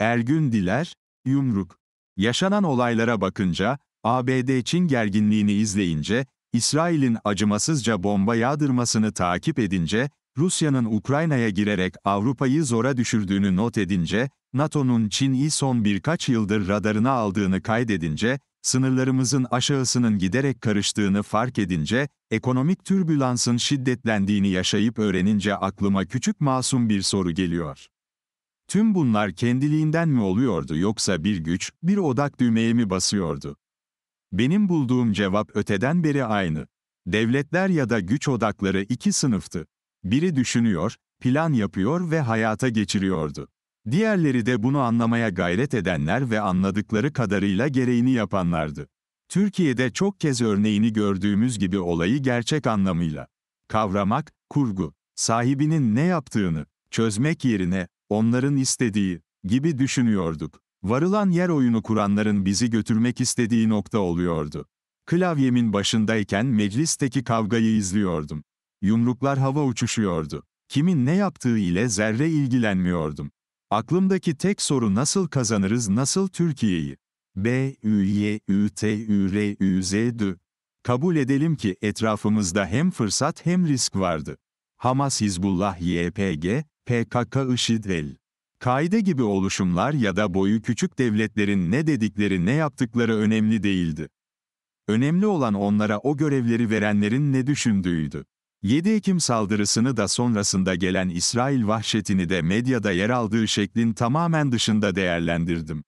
Ergün Diler, Yumruk. Yaşanan olaylara bakınca, ABD-Çin gerginliğini izleyince, İsrail'in acımasızca bomba yağdırmasını takip edince, Rusya'nın Ukrayna'ya girerek Avrupa'yı zora düşürdüğünü not edince, NATO'nun Çin'i son birkaç yıldır radarına aldığını kaydedince, sınırlarımızın aşağısının giderek karıştığını fark edince, ekonomik türbülansın şiddetlendiğini yaşayıp öğrenince aklıma küçük masum bir soru geliyor. Tüm bunlar kendiliğinden mi oluyordu yoksa bir güç, bir odak düğmeye mi basıyordu? Benim bulduğum cevap öteden beri aynı. Devletler ya da güç odakları iki sınıftı. Biri düşünüyor, plan yapıyor ve hayata geçiriyordu. Diğerleri de bunu anlamaya gayret edenler ve anladıkları kadarıyla gereğini yapanlardı. Türkiye'de çok kez örneğini gördüğümüz gibi olayı gerçek anlamıyla kavramak, kurgu, sahibinin ne yaptığını çözmek yerine onların istediği, gibi düşünüyorduk. Varılan yer oyunu kuranların bizi götürmek istediği nokta oluyordu. Klavyemin başındayken meclisteki kavgayı izliyordum. Yumruklar hava uçuşuyordu. Kimin ne yaptığı ile zerre ilgilenmiyordum. Aklımdaki tek soru nasıl kazanırız nasıl Türkiye'yi? B, Ü, Y, Ü, T, Ü, R, Ü, Z, D. Kabul edelim ki etrafımızda hem fırsat hem risk vardı. Hamas Hizbullah YPG, PKK-IŞİDEL. Kaide gibi oluşumlar ya da boyu küçük devletlerin ne dedikleri ne yaptıkları önemli değildi. Önemli olan onlara o görevleri verenlerin ne düşündüğüydü. 7 Ekim saldırısını da sonrasında gelen İsrail vahşetini de medyada yer aldığı şeklin tamamen dışında değerlendirdim.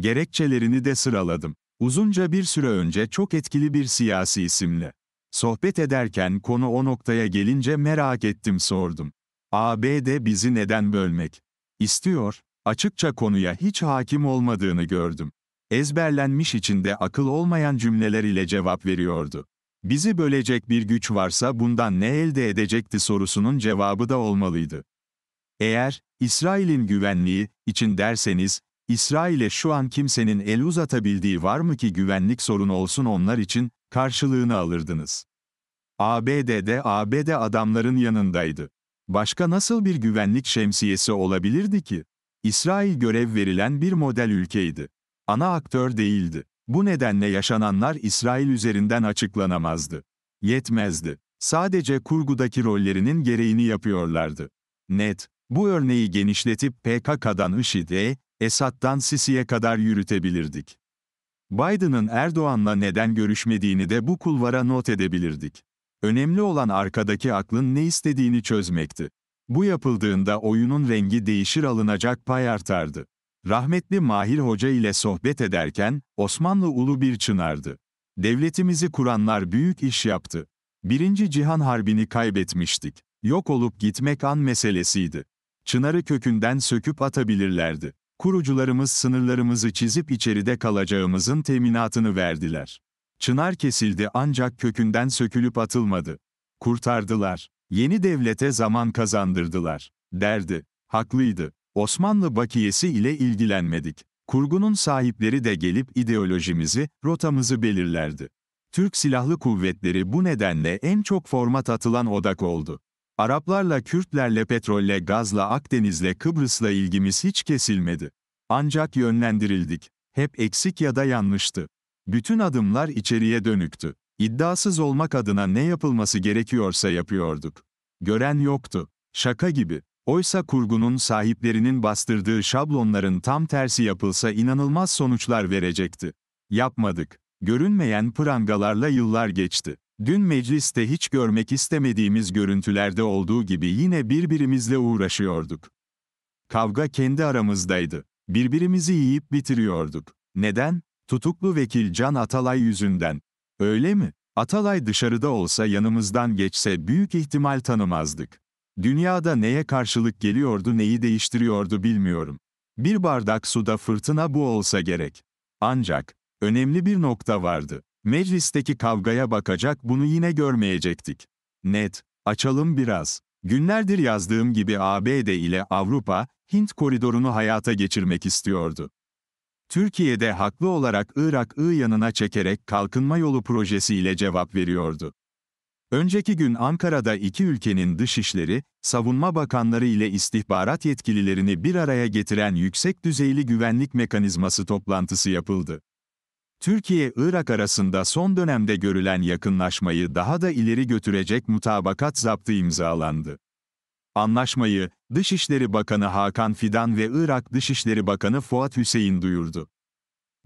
Gerekçelerini de sıraladım. Uzunca bir süre önce çok etkili bir siyasi isimle sohbet ederken konu o noktaya gelince merak ettim sordum. ABD bizi neden bölmek istiyor? Açıkça konuya hiç hakim olmadığını gördüm. Ezberlenmiş içinde akıl olmayan cümleler ile cevap veriyordu. Bizi bölecek bir güç varsa bundan ne elde edecekti sorusunun cevabı da olmalıydı. Eğer, İsrail'in güvenliği için derseniz, İsrail'e şu an kimsenin el uzatabildiği var mı ki güvenlik sorunu olsun onlar için, karşılığını alırdınız. ABD'de ABD adamların yanındaydı. Başka nasıl bir güvenlik şemsiyesi olabilirdi ki? İsrail görev verilen bir model ülkeydi. Ana aktör değildi. Bu nedenle yaşananlar İsrail üzerinden açıklanamazdı. Yetmezdi. Sadece kurgudaki rollerinin gereğini yapıyorlardı. Net, bu örneği genişletip PKK'dan IŞİD'e, Esad'dan Sisi'ye kadar yürütebilirdik. Biden'ın Erdoğan'la neden görüşmediğini de bu kulvara not edebilirdik. Önemli olan arkadaki aklın ne istediğini çözmekti. Bu yapıldığında oyunun rengi değişir alınacak pay artardı. Rahmetli Mahir Hoca ile sohbet ederken, Osmanlı ulu bir çınardı. Devletimizi kuranlar büyük iş yaptı. Birinci Cihan Harbi'ni kaybetmiştik. Yok olup gitmek an meselesiydi. Çınarı kökünden söküp atabilirlerdi. Kurucularımız sınırlarımızı çizip içeride kalacağımızın teminatını verdiler. Çınar kesildi ancak kökünden sökülüp atılmadı. Kurtardılar. Yeni devlete zaman kazandırdılar. Derdi. Haklıydı. Osmanlı bakiyesi ile ilgilenmedik. Kurgunun sahipleri de gelip ideolojimizi, rotamızı belirlerdi. Türk Silahlı Kuvvetleri bu nedenle en çok format atılan odak oldu. Araplarla, Kürtlerle, petrolle, gazla, Akdeniz'le, Kıbrıs'la ilgimiz hiç kesilmedi. Ancak yönlendirildik. Hep eksik ya da yanlıştı. Bütün adımlar içeriye dönüktü. İddiasız olmak adına ne yapılması gerekiyorsa yapıyorduk. Gören yoktu. Şaka gibi. Oysa kurgunun sahiplerinin bastırdığı şablonların tam tersi yapılsa inanılmaz sonuçlar verecekti. Yapmadık. Görünmeyen prangalarla yıllar geçti. Dün mecliste hiç görmek istemediğimiz görüntülerde olduğu gibi yine birbirimizle uğraşıyorduk. Kavga kendi aramızdaydı. Birbirimizi yiyip bitiriyorduk. Neden? Tutuklu vekil Can Atalay yüzünden. Öyle mi? Atalay dışarıda olsa yanımızdan geçse büyük ihtimal tanımazdık. Dünyada neye karşılık geliyordu neyi değiştiriyordu bilmiyorum. Bir bardak suda fırtına bu olsa gerek. Ancak, önemli bir nokta vardı. Meclisteki kavgaya bakacak bunu yine görmeyecektik. Net, açalım biraz. Günlerdir yazdığım gibi ABD ile Avrupa, Hint koridorunu hayata geçirmek istiyordu. Türkiye'de haklı olarak Irak-I yanına çekerek kalkınma yolu projesiyle cevap veriyordu. Önceki gün Ankara'da iki ülkenin dışişleri, savunma bakanları ile istihbarat yetkililerini bir araya getiren yüksek düzeyli güvenlik mekanizması toplantısı yapıldı. Türkiye-Irak arasında son dönemde görülen yakınlaşmayı daha da ileri götürecek mutabakat zaptı imzalandı. Anlaşmayı, Dışişleri Bakanı Hakan Fidan ve Irak Dışişleri Bakanı Fuat Hüseyin duyurdu.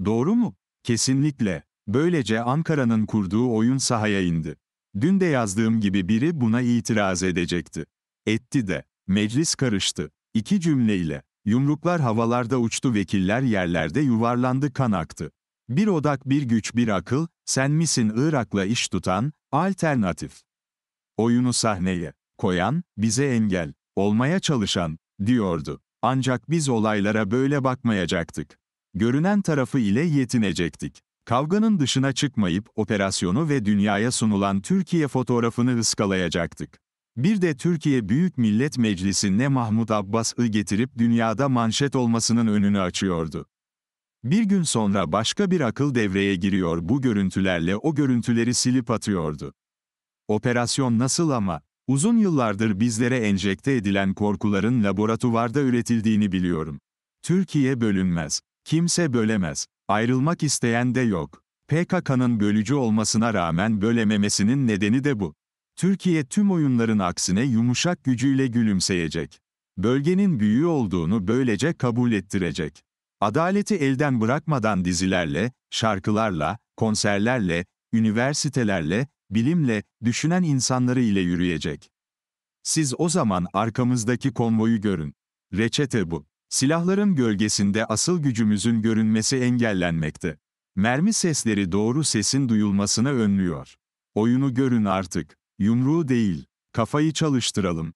Doğru mu? Kesinlikle. Böylece Ankara'nın kurduğu oyun sahaya indi. Dün de yazdığım gibi biri buna itiraz edecekti. Etti de. Meclis karıştı. İki cümleyle. Yumruklar havalarda uçtu vekiller yerlerde yuvarlandı kan aktı. Bir odak bir güç bir akıl, sen misin Irak'la iş tutan, alternatif. Oyunu sahneye koyan, bize engel olmaya çalışan diyordu. Ancak biz olaylara böyle bakmayacaktık. Görünen tarafı ile yetinecektik. Kavganın dışına çıkmayıp operasyonu ve dünyaya sunulan Türkiye fotoğrafını ıskalayacaktık. Bir de Türkiye Büyük Millet Meclisi'ne Mahmut Abbas'ı getirip dünyada manşet olmasının önünü açıyordu. Bir gün sonra başka bir akıl devreye giriyor bu görüntülerle o görüntüleri silip atıyordu. Operasyon nasıl ama? Uzun yıllardır bizlere enjekte edilen korkuların laboratuvarda üretildiğini biliyorum. Türkiye bölünmez. Kimse bölemez. Ayrılmak isteyen de yok. PKK'nın bölücü olmasına rağmen bölememesinin nedeni de bu. Türkiye tüm oyunların aksine yumuşak gücüyle gülümseyecek. Bölgenin büyüğü olduğunu böylece kabul ettirecek. Adaleti elden bırakmadan dizilerle, şarkılarla, konserlerle, üniversitelerle, bilimle, düşünen insanları ile yürüyecek. Siz o zaman arkamızdaki konvoyu görün. Reçete bu. Silahların gölgesinde asıl gücümüzün görünmesi engellenmekte. Mermi sesleri doğru sesin duyulmasına önlüyor. Oyunu görün artık. Yumruğu değil, kafayı çalıştıralım.